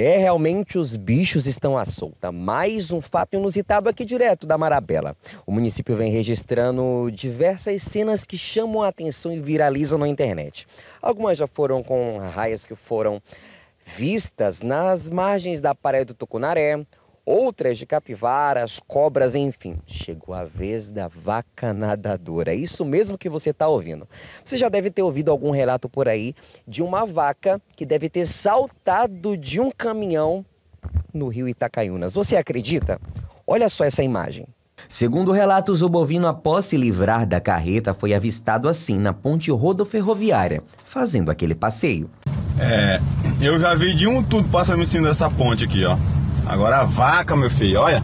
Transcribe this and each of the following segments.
É, realmente os bichos estão à solta. Mais um fato inusitado aqui direto da Marabela. O município vem registrando diversas cenas que chamam a atenção e viralizam na internet. Algumas já foram com raias que foram vistas nas margens da Praia do Tucunaré, outras de capivaras, cobras, enfim. Chegou a vez da vaca nadadora. É isso mesmo que você está ouvindo. Você já deve ter ouvido algum relato por aí de uma vaca que deve ter saltado de um caminhão no rio Itacaiunas. Você acredita? Olha só essa imagem. Segundo relatos, o bovino, após se livrar da carreta, foi avistado assim na ponte rodoferroviária, fazendo aquele passeio. É, eu já vi de um tudo passando em cima dessa ponte aqui, ó. Agora a vaca, meu filho, olha.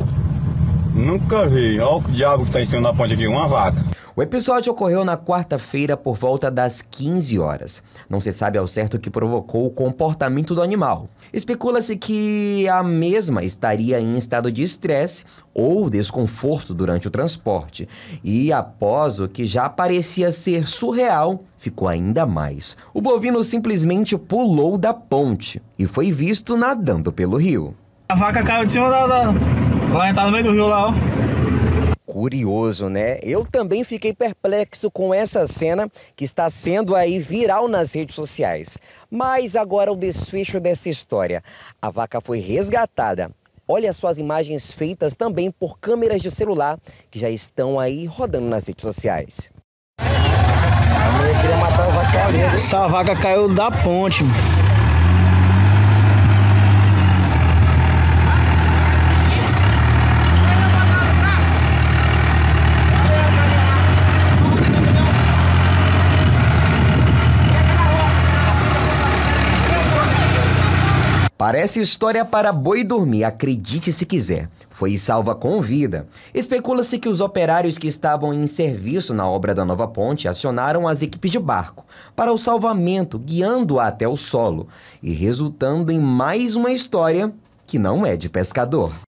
Nunca vi. Olha o diabo que tá em cima da ponte aqui, uma vaca. O episódio ocorreu na quarta-feira por volta das 15 horas. Não se sabe ao certo o que provocou o comportamento do animal. Especula-se que a mesma estaria em estado de estresse ou desconforto durante o transporte. E após o que já parecia ser surreal, ficou ainda mais. O bovino simplesmente pulou da ponte e foi visto nadando pelo rio. A vaca caiu de cima da. da... Lá tá no meio do rio lá, ó. Curioso, né? Eu também fiquei perplexo com essa cena que está sendo aí viral nas redes sociais. Mas agora o desfecho dessa história. A vaca foi resgatada. Olha só as imagens feitas também por câmeras de celular que já estão aí rodando nas redes sociais. Essa vaca caiu da ponte, mano. Parece história para boi dormir, acredite se quiser. Foi salva com vida. Especula-se que os operários que estavam em serviço na obra da nova ponte acionaram as equipes de barco para o salvamento, guiando-a até o solo e resultando em mais uma história que não é de pescador.